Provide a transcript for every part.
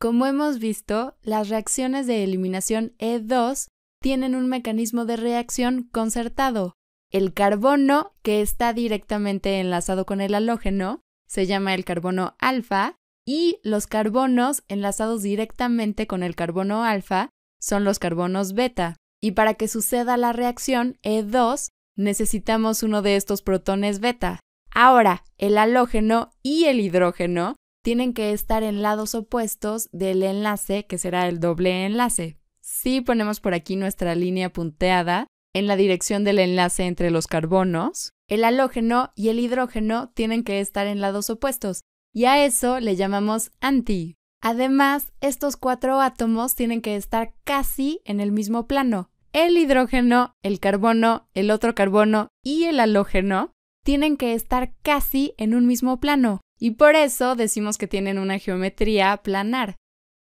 Como hemos visto, las reacciones de eliminación E2 tienen un mecanismo de reacción concertado. El carbono, que está directamente enlazado con el halógeno, se llama el carbono alfa, y los carbonos enlazados directamente con el carbono alfa son los carbonos beta. Y para que suceda la reacción E2, necesitamos uno de estos protones beta. Ahora, el halógeno y el hidrógeno tienen que estar en lados opuestos del enlace, que será el doble enlace. Si ponemos por aquí nuestra línea punteada en la dirección del enlace entre los carbonos, el halógeno y el hidrógeno tienen que estar en lados opuestos, y a eso le llamamos anti. Además, estos cuatro átomos tienen que estar casi en el mismo plano. El hidrógeno, el carbono, el otro carbono y el halógeno tienen que estar casi en un mismo plano. Y por eso decimos que tienen una geometría planar.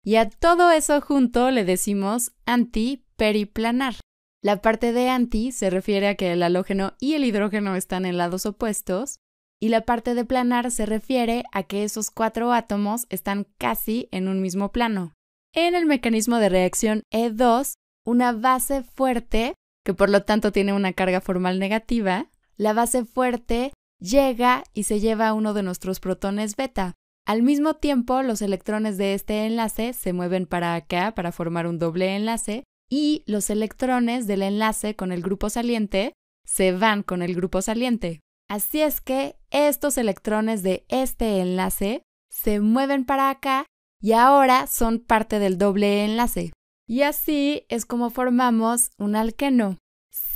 Y a todo eso junto le decimos antiperiplanar. La parte de anti se refiere a que el halógeno y el hidrógeno están en lados opuestos, y la parte de planar se refiere a que esos cuatro átomos están casi en un mismo plano. En el mecanismo de reacción E2, una base fuerte, que por lo tanto tiene una carga formal negativa, la base fuerte llega y se lleva uno de nuestros protones beta. Al mismo tiempo, los electrones de este enlace se mueven para acá para formar un doble enlace y los electrones del enlace con el grupo saliente se van con el grupo saliente. Así es que estos electrones de este enlace se mueven para acá y ahora son parte del doble enlace. Y así es como formamos un alqueno.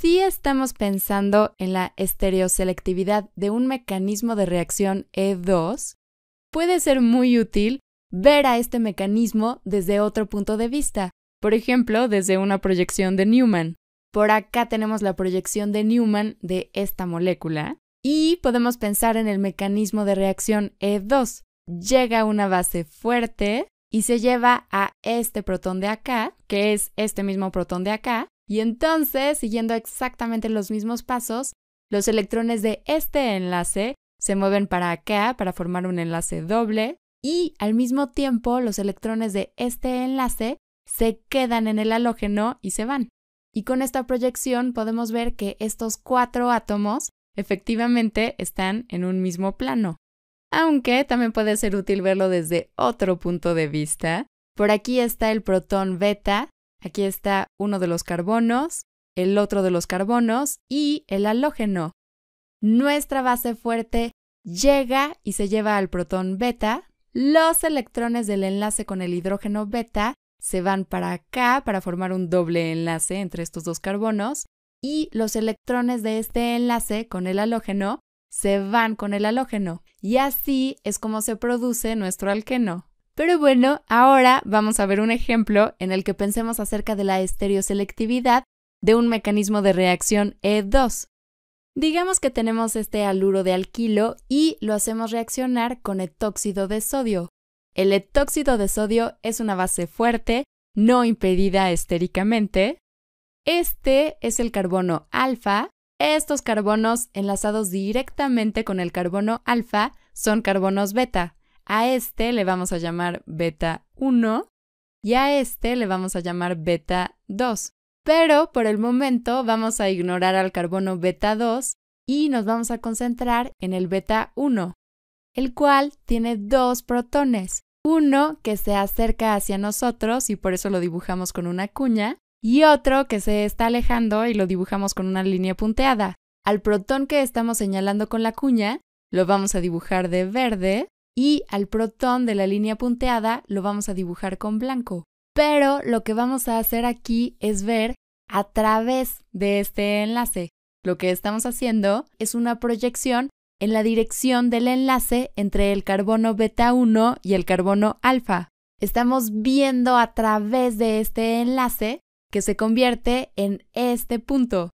Si estamos pensando en la estereoselectividad de un mecanismo de reacción E2, puede ser muy útil ver a este mecanismo desde otro punto de vista, por ejemplo, desde una proyección de Newman. Por acá tenemos la proyección de Newman de esta molécula y podemos pensar en el mecanismo de reacción E2. Llega una base fuerte y se lleva a este protón de acá, que es este mismo protón de acá, y entonces, siguiendo exactamente los mismos pasos, los electrones de este enlace se mueven para acá para formar un enlace doble y al mismo tiempo los electrones de este enlace se quedan en el halógeno y se van. Y con esta proyección podemos ver que estos cuatro átomos efectivamente están en un mismo plano. Aunque también puede ser útil verlo desde otro punto de vista. Por aquí está el protón beta, Aquí está uno de los carbonos, el otro de los carbonos y el halógeno. Nuestra base fuerte llega y se lleva al protón beta. Los electrones del enlace con el hidrógeno beta se van para acá para formar un doble enlace entre estos dos carbonos y los electrones de este enlace con el halógeno se van con el halógeno. Y así es como se produce nuestro alqueno. Pero bueno, ahora vamos a ver un ejemplo en el que pensemos acerca de la estereoselectividad de un mecanismo de reacción E2. Digamos que tenemos este aluro de alquilo y lo hacemos reaccionar con etóxido de sodio. El etóxido de sodio es una base fuerte, no impedida estéricamente. Este es el carbono alfa. Estos carbonos enlazados directamente con el carbono alfa son carbonos beta. A este le vamos a llamar beta 1 y a este le vamos a llamar beta 2. Pero por el momento vamos a ignorar al carbono beta 2 y nos vamos a concentrar en el beta 1, el cual tiene dos protones. Uno que se acerca hacia nosotros y por eso lo dibujamos con una cuña, y otro que se está alejando y lo dibujamos con una línea punteada. Al protón que estamos señalando con la cuña, lo vamos a dibujar de verde y al protón de la línea punteada lo vamos a dibujar con blanco. Pero lo que vamos a hacer aquí es ver a través de este enlace. Lo que estamos haciendo es una proyección en la dirección del enlace entre el carbono beta 1 y el carbono alfa. Estamos viendo a través de este enlace que se convierte en este punto.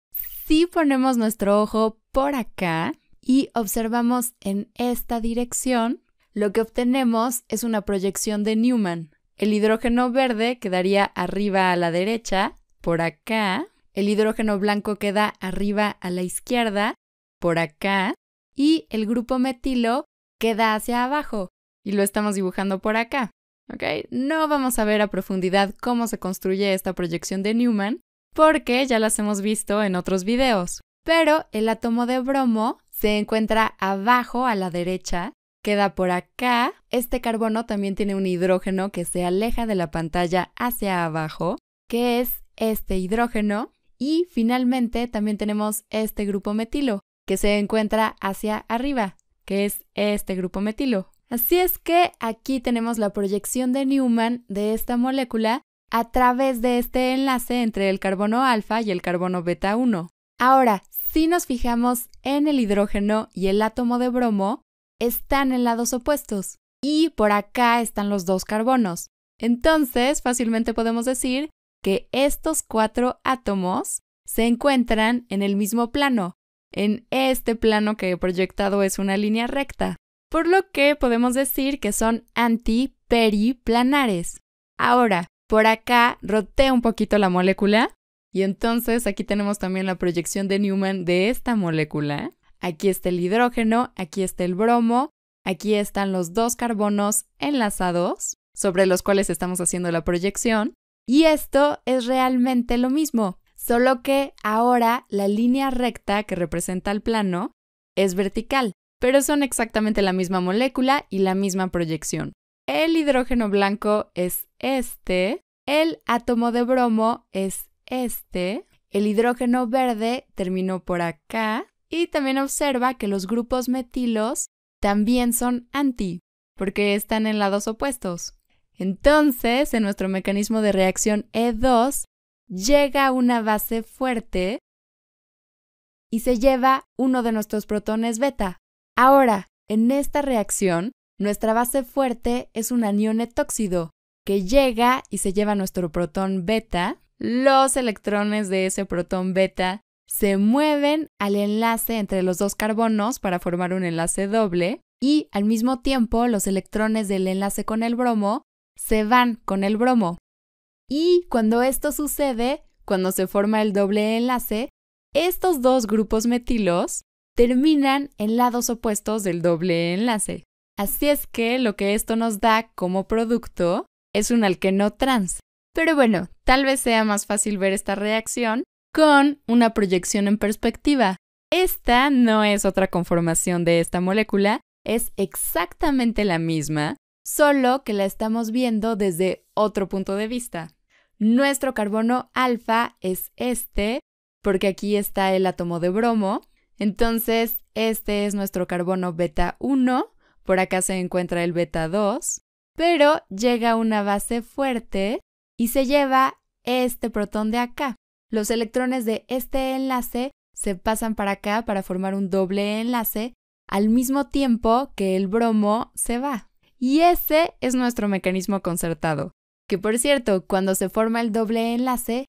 Si ponemos nuestro ojo por acá y observamos en esta dirección, lo que obtenemos es una proyección de Newman. El hidrógeno verde quedaría arriba a la derecha, por acá. El hidrógeno blanco queda arriba a la izquierda, por acá. Y el grupo metilo queda hacia abajo y lo estamos dibujando por acá. ¿ok? No vamos a ver a profundidad cómo se construye esta proyección de Newman porque ya las hemos visto en otros videos. Pero el átomo de bromo se encuentra abajo a la derecha queda por acá. Este carbono también tiene un hidrógeno que se aleja de la pantalla hacia abajo, que es este hidrógeno. Y finalmente también tenemos este grupo metilo, que se encuentra hacia arriba, que es este grupo metilo. Así es que aquí tenemos la proyección de Newman de esta molécula a través de este enlace entre el carbono alfa y el carbono beta 1. Ahora, si nos fijamos en el hidrógeno y el átomo de bromo, están en lados opuestos y por acá están los dos carbonos. Entonces, fácilmente podemos decir que estos cuatro átomos se encuentran en el mismo plano, en este plano que he proyectado es una línea recta, por lo que podemos decir que son antiperiplanares. Ahora, por acá roté un poquito la molécula y entonces aquí tenemos también la proyección de Newman de esta molécula Aquí está el hidrógeno, aquí está el bromo, aquí están los dos carbonos enlazados sobre los cuales estamos haciendo la proyección. Y esto es realmente lo mismo, solo que ahora la línea recta que representa el plano es vertical, pero son exactamente la misma molécula y la misma proyección. El hidrógeno blanco es este, el átomo de bromo es este, el hidrógeno verde terminó por acá y también observa que los grupos metilos también son anti, porque están en lados opuestos. Entonces, en nuestro mecanismo de reacción E2, llega una base fuerte y se lleva uno de nuestros protones beta. Ahora, en esta reacción, nuestra base fuerte es un anión etóxido que llega y se lleva nuestro protón beta. Los electrones de ese protón beta se mueven al enlace entre los dos carbonos para formar un enlace doble y al mismo tiempo los electrones del enlace con el bromo se van con el bromo. Y cuando esto sucede, cuando se forma el doble enlace, estos dos grupos metilos terminan en lados opuestos del doble enlace. Así es que lo que esto nos da como producto es un alqueno trans. Pero bueno, tal vez sea más fácil ver esta reacción con una proyección en perspectiva. Esta no es otra conformación de esta molécula, es exactamente la misma, solo que la estamos viendo desde otro punto de vista. Nuestro carbono alfa es este, porque aquí está el átomo de bromo. Entonces, este es nuestro carbono beta 1, por acá se encuentra el beta 2, pero llega una base fuerte y se lleva este protón de acá. Los electrones de este enlace se pasan para acá para formar un doble enlace al mismo tiempo que el bromo se va. Y ese es nuestro mecanismo concertado. Que por cierto, cuando se forma el doble enlace,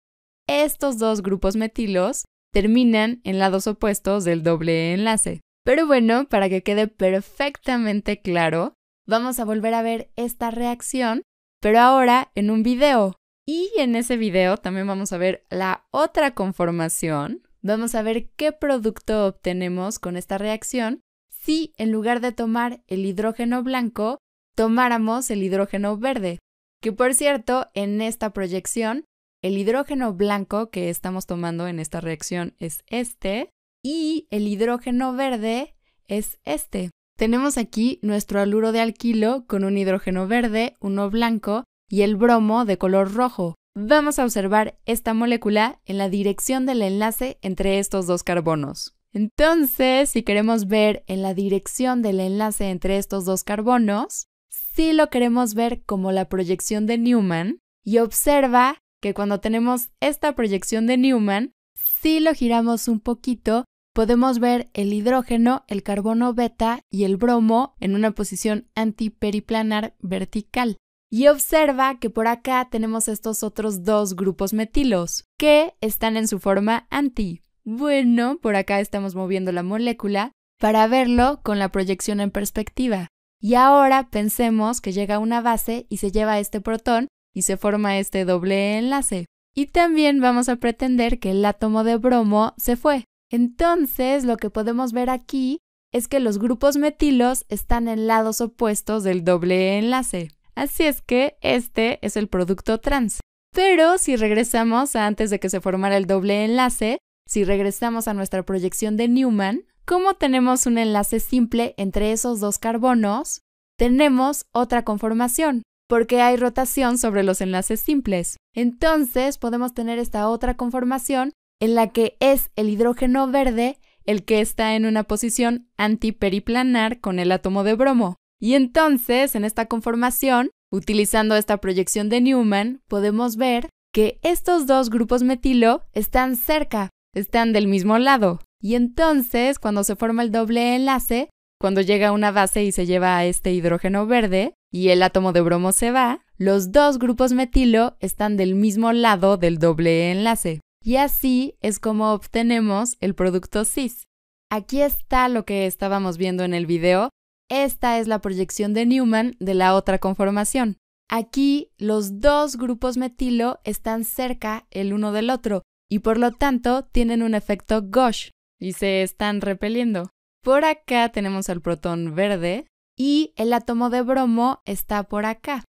estos dos grupos metilos terminan en lados opuestos del doble enlace. Pero bueno, para que quede perfectamente claro, vamos a volver a ver esta reacción, pero ahora en un video. Y en ese video también vamos a ver la otra conformación. Vamos a ver qué producto obtenemos con esta reacción si en lugar de tomar el hidrógeno blanco, tomáramos el hidrógeno verde. Que por cierto, en esta proyección, el hidrógeno blanco que estamos tomando en esta reacción es este y el hidrógeno verde es este. Tenemos aquí nuestro aluro de alquilo con un hidrógeno verde, uno blanco y el bromo de color rojo. Vamos a observar esta molécula en la dirección del enlace entre estos dos carbonos. Entonces, si queremos ver en la dirección del enlace entre estos dos carbonos, si lo queremos ver como la proyección de Newman y observa que cuando tenemos esta proyección de Newman, si lo giramos un poquito, podemos ver el hidrógeno, el carbono beta y el bromo en una posición antiperiplanar vertical. Y observa que por acá tenemos estos otros dos grupos metilos, que están en su forma anti. Bueno, por acá estamos moviendo la molécula para verlo con la proyección en perspectiva. Y ahora pensemos que llega una base y se lleva este protón y se forma este doble enlace. Y también vamos a pretender que el átomo de bromo se fue. Entonces, lo que podemos ver aquí es que los grupos metilos están en lados opuestos del doble enlace. Así es que este es el producto trans. Pero si regresamos a antes de que se formara el doble enlace, si regresamos a nuestra proyección de Newman, como tenemos un enlace simple entre esos dos carbonos, tenemos otra conformación, porque hay rotación sobre los enlaces simples. Entonces podemos tener esta otra conformación en la que es el hidrógeno verde el que está en una posición antiperiplanar con el átomo de bromo. Y entonces, en esta conformación, utilizando esta proyección de Newman, podemos ver que estos dos grupos metilo están cerca, están del mismo lado. Y entonces, cuando se forma el doble enlace, cuando llega una base y se lleva a este hidrógeno verde y el átomo de bromo se va, los dos grupos metilo están del mismo lado del doble enlace. Y así es como obtenemos el producto cis. Aquí está lo que estábamos viendo en el video esta es la proyección de Newman de la otra conformación. Aquí los dos grupos metilo están cerca el uno del otro y por lo tanto tienen un efecto gauche y se están repeliendo. Por acá tenemos el protón verde y el átomo de bromo está por acá.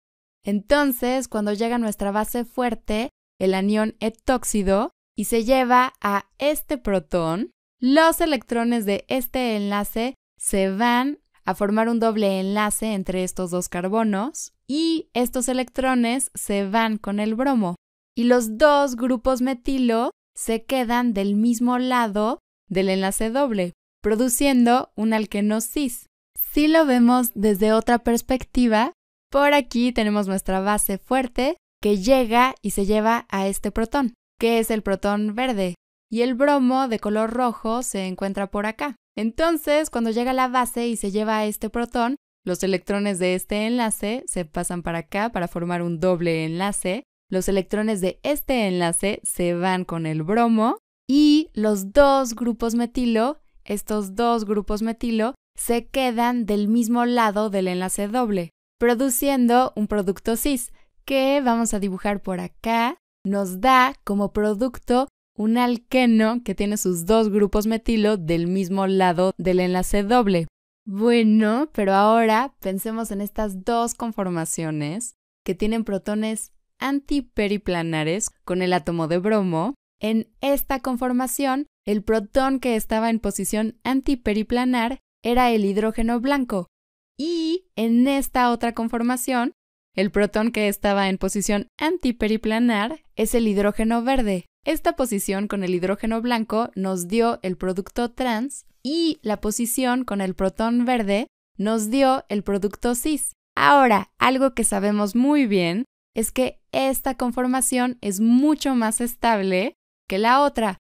Entonces, cuando llega nuestra base fuerte, el anión etóxido, y se lleva a este protón, los electrones de este enlace se van a formar un doble enlace entre estos dos carbonos y estos electrones se van con el bromo y los dos grupos metilo se quedan del mismo lado del enlace doble, produciendo un alquenosis. cis. Si lo vemos desde otra perspectiva, por aquí tenemos nuestra base fuerte que llega y se lleva a este protón, que es el protón verde, y el bromo de color rojo se encuentra por acá. Entonces, cuando llega a la base y se lleva a este protón, los electrones de este enlace se pasan para acá para formar un doble enlace. Los electrones de este enlace se van con el bromo y los dos grupos metilo, estos dos grupos metilo, se quedan del mismo lado del enlace doble, produciendo un producto cis que vamos a dibujar por acá. Nos da como producto un alqueno que tiene sus dos grupos metilo del mismo lado del enlace doble. Bueno, pero ahora pensemos en estas dos conformaciones que tienen protones antiperiplanares con el átomo de bromo. En esta conformación, el protón que estaba en posición antiperiplanar era el hidrógeno blanco. Y en esta otra conformación, el protón que estaba en posición antiperiplanar es el hidrógeno verde. Esta posición con el hidrógeno blanco nos dio el producto trans y la posición con el protón verde nos dio el producto cis. Ahora, algo que sabemos muy bien es que esta conformación es mucho más estable que la otra,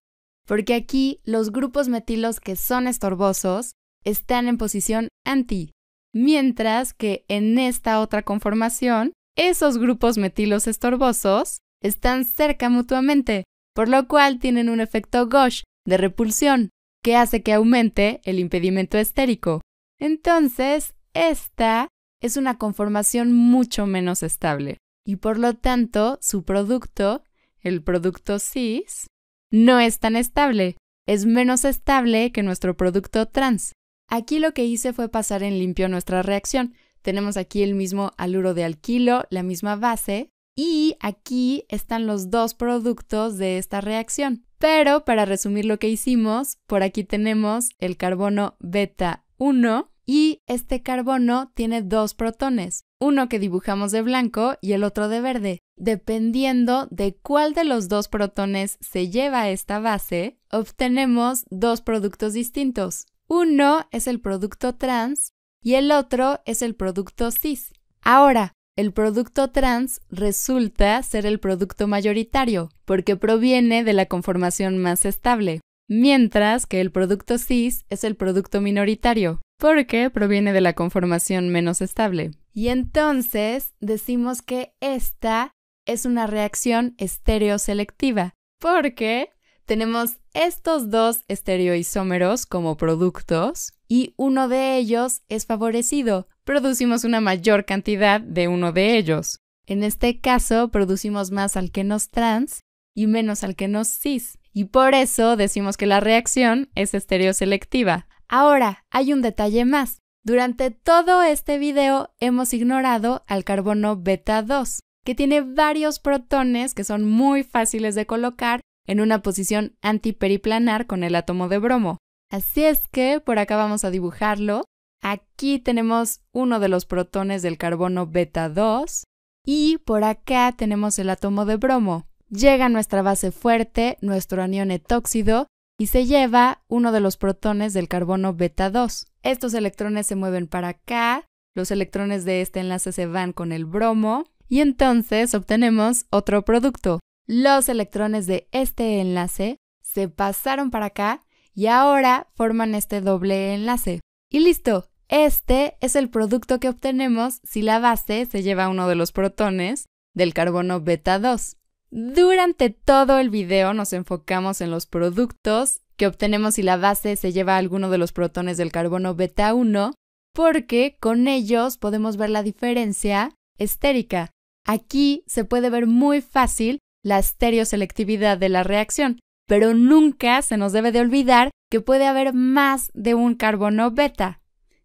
porque aquí los grupos metilos que son estorbosos están en posición anti, mientras que en esta otra conformación, esos grupos metilos estorbosos están cerca mutuamente, por lo cual tienen un efecto gauche de repulsión, que hace que aumente el impedimento estérico. Entonces, esta es una conformación mucho menos estable y por lo tanto su producto, el producto cis, no es tan estable, es menos estable que nuestro producto trans. Aquí lo que hice fue pasar en limpio nuestra reacción. Tenemos aquí el mismo aluro de alquilo, la misma base, y aquí están los dos productos de esta reacción. Pero para resumir lo que hicimos, por aquí tenemos el carbono beta 1 y este carbono tiene dos protones, uno que dibujamos de blanco y el otro de verde. Dependiendo de cuál de los dos protones se lleva esta base, obtenemos dos productos distintos. Uno es el producto trans y el otro es el producto cis. Ahora, el producto trans resulta ser el producto mayoritario, porque proviene de la conformación más estable, mientras que el producto cis es el producto minoritario, porque proviene de la conformación menos estable. Y entonces decimos que esta es una reacción estereoselectiva, porque tenemos estos dos estereoisómeros como productos y uno de ellos es favorecido, producimos una mayor cantidad de uno de ellos. En este caso, producimos más alquenos trans y menos alquenos cis, y por eso decimos que la reacción es estereoselectiva. Ahora, hay un detalle más. Durante todo este video hemos ignorado al carbono beta 2, que tiene varios protones que son muy fáciles de colocar en una posición antiperiplanar con el átomo de bromo. Así es que por acá vamos a dibujarlo Aquí tenemos uno de los protones del carbono beta 2 y por acá tenemos el átomo de bromo. Llega nuestra base fuerte, nuestro anión etóxido, y se lleva uno de los protones del carbono beta 2. Estos electrones se mueven para acá, los electrones de este enlace se van con el bromo y entonces obtenemos otro producto. Los electrones de este enlace se pasaron para acá y ahora forman este doble enlace. Y listo, este es el producto que obtenemos si la base se lleva uno de los protones del carbono beta 2. Durante todo el video nos enfocamos en los productos que obtenemos si la base se lleva alguno de los protones del carbono beta 1, porque con ellos podemos ver la diferencia estérica. Aquí se puede ver muy fácil la estereoselectividad de la reacción, pero nunca se nos debe de olvidar que puede haber más de un carbono beta.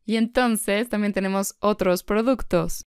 Y entonces también tenemos otros productos.